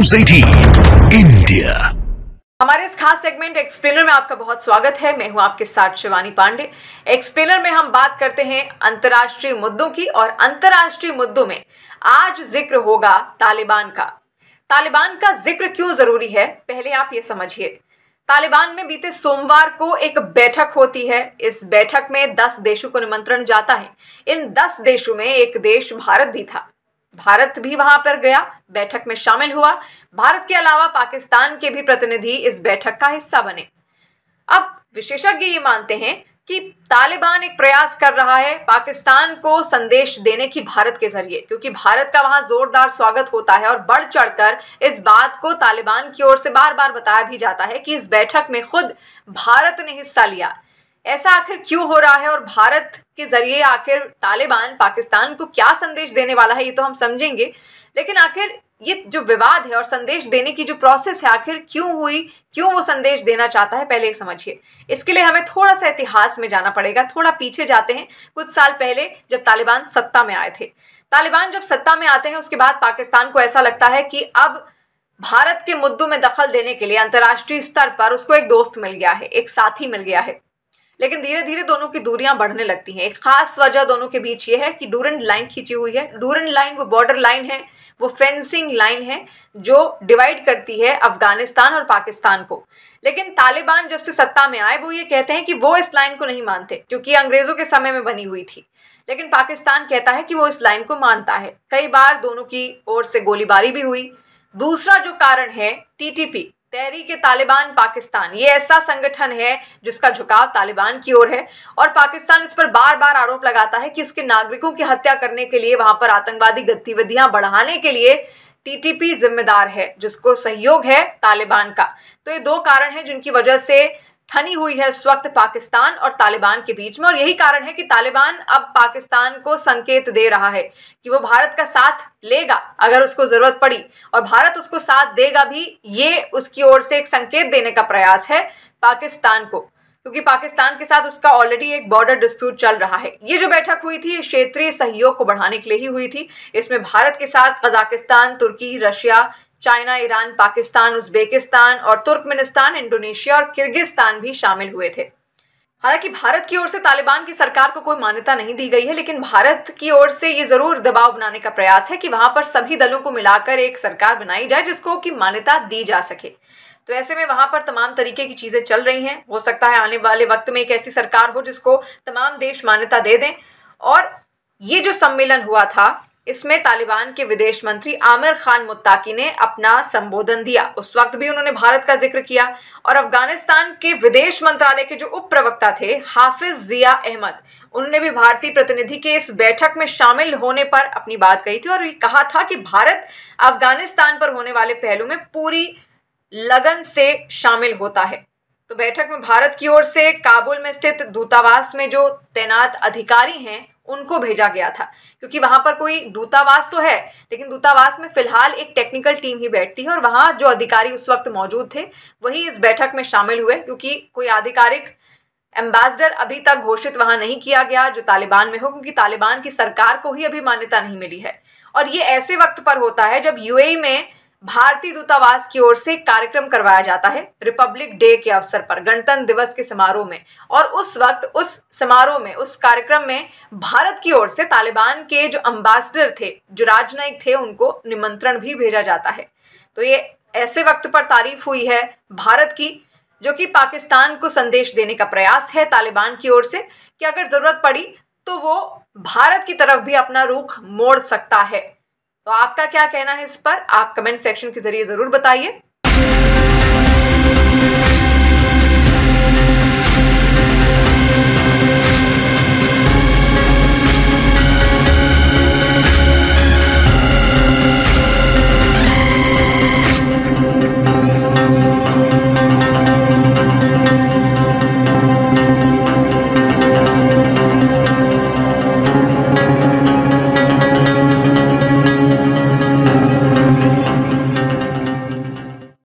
news eighteen India हमारे इस खास सेगमेंट एक्सप्लेनर में आपका बहुत स्वागत है मैं हूं आपके साथ शिवानी पांडे एक्सप्लेनर में हम बात करते हैं अंतर्राष्ट्रीय मुद्दों की और अंतर्राष्ट्रीय मुद्दों में आज जिक्र होगा तालिबान का तालिबान का जिक्र क्यों जरूरी है पहले आप ये समझिए तालिबान में बीते सोमवार को एक बैठक होती है इस बैठक में दस देशों को निमंत्रण जाता है इन दस देशों में एक देश भारत भी था भारत भी वहां पर गया बैठक में शामिल हुआ भारत के अलावा पाकिस्तान के भी प्रतिनिधि इस बैठक का हिस्सा बने अब विशेषज्ञ ये मानते हैं कि तालिबान एक प्रयास कर रहा है पाकिस्तान को संदेश देने की भारत के जरिए क्योंकि भारत का वहां जोरदार स्वागत होता है और बढ़ चढ़कर इस बात को तालिबान की ओर से बार बार बताया भी जाता है कि इस बैठक में खुद भारत ने हिस्सा लिया ऐसा आखिर क्यों हो रहा है और भारत के जरिए आखिर तालिबान पाकिस्तान को क्या संदेश देने वाला है ये तो हम समझेंगे लेकिन आखिर ये जो विवाद है और संदेश देने की जो प्रोसेस है आखिर क्यों हुई क्यों वो संदेश देना चाहता है पहले समझिए इसके लिए हमें थोड़ा सा इतिहास में जाना पड़ेगा थोड़ा पीछे जाते हैं कुछ साल पहले जब तालिबान सत्ता में आए थे तालिबान जब सत्ता में आते हैं उसके बाद पाकिस्तान को ऐसा लगता है कि अब भारत के मुद्दों में दखल देने के लिए अंतर्राष्ट्रीय स्तर पर उसको एक दोस्त मिल गया है एक साथी मिल गया है लेकिन धीरे धीरे दोनों की दूरियां बढ़ने लगती हैं एक खास वजह दोनों के बीच ये है कि डूरेंट लाइन खींची हुई है डूरेंट लाइन वो बॉर्डर लाइन है वो फेंसिंग लाइन है जो डिवाइड करती है अफगानिस्तान और पाकिस्तान को लेकिन तालिबान जब से सत्ता में आए वो ये कहते हैं कि वो इस लाइन को नहीं मानते क्योंकि अंग्रेजों के समय में बनी हुई थी लेकिन पाकिस्तान कहता है कि वो इस लाइन को मानता है कई बार दोनों की ओर से गोलीबारी भी हुई दूसरा जो कारण है टीटीपी तहरीक तालिबान पाकिस्तान ये ऐसा संगठन है जिसका झुकाव तालिबान की ओर है और पाकिस्तान इस पर बार बार आरोप लगाता है कि उसके नागरिकों की हत्या करने के लिए वहां पर आतंकवादी गतिविधियां बढ़ाने के लिए टीटीपी जिम्मेदार है जिसको सहयोग है तालिबान का तो ये दो कारण है जिनकी वजह से थनी हुई है इस वक्त पाकिस्तान और तालिबान के बीच में और यही कारण है कि तालिबान अब पाकिस्तान को संकेत दे रहा है कि वो भारत का साथ लेगा अगर उसको जरूरत पड़ी और भारत उसको साथ देगा भी ये उसकी ओर से एक संकेत देने का प्रयास है पाकिस्तान को क्योंकि पाकिस्तान के साथ उसका ऑलरेडी एक बॉर्डर डिस्प्यूट चल रहा है ये जो बैठक हुई थी क्षेत्रीय सहयोग को बढ़ाने के लिए ही हुई थी इसमें भारत के साथ Kazakhstan Turkey Russia China Iran Pakistan Uzbekistan और तुर्कमेनिस्तान इंडोनेशिया और किर्गिस्तान भी शामिल हुए थे हालांकि भारत की ओर से तालिबान की सरकार को कोई मान्यता नहीं दी गई है लेकिन भारत की ओर से ये जरूर दबाव बनाने का प्रयास है कि वहां पर सभी दलों को मिलाकर एक सरकार बनाई जाए जिसको कि मान्यता दी जा सके तो ऐसे में वहां पर तमाम तरीके की चीजें चल रही हैं हो सकता है आने वाले वक्त में एक ऐसी सरकार हो जिसको तमाम देश मान्यता दे दें और ये जो सम्मेलन हुआ था इसमें तालिबान के विदेश मंत्री आमिर खान मुत्ताकी ने अपना संबोधन दिया उस वक्त भी उन्होंने भारत का जिक्र किया और अफगानिस्तान के विदेश मंत्रालय के जो उप प्रवक्ता थे हाफिज जिया अहमद उन्होंने भी भारतीय प्रतिनिधि के इस बैठक में शामिल होने पर अपनी बात कही थी और कहा था कि भारत अफगानिस्तान पर होने वाले पहलू में पूरी लगन से शामिल होता है तो बैठक में भारत की ओर से काबुल में स्थित दूतावास में जो तैनात अधिकारी हैं उनको भेजा गया था क्योंकि वहां पर कोई दूतावास तो है लेकिन दूतावास में फिलहाल एक टेक्निकल टीम ही बैठती है और वहां जो अधिकारी उस वक्त मौजूद थे वही इस बैठक में शामिल हुए क्योंकि कोई आधिकारिक एम्बेसडर अभी तक घोषित वहां नहीं किया गया जो तालिबान में हो क्योंकि तालिबान की सरकार को ही अभी मान्यता नहीं मिली है और ये ऐसे वक्त पर होता है जब यूएई e में भारतीय दूतावास की ओर से कार्यक्रम करवाया जाता है रिपब्लिक डे के अवसर पर गणतंत्र दिवस के समारोह में और उस वक्त उस समारोह में उस कार्यक्रम में भारत की ओर से तालिबान के जो अम्बेसडर थे जो राजनयिक थे उनको निमंत्रण भी भेजा जाता है तो ये ऐसे वक्त पर तारीफ हुई है भारत की जो कि पाकिस्तान को संदेश देने का प्रयास है तालिबान की ओर से कि अगर ज़रूरत पड़ी तो वो भारत की तरफ भी अपना रुख मोड़ सकता है तो आपका क्या कहना है इस पर आप कमेंट सेक्शन के जरिए जरूर बताइए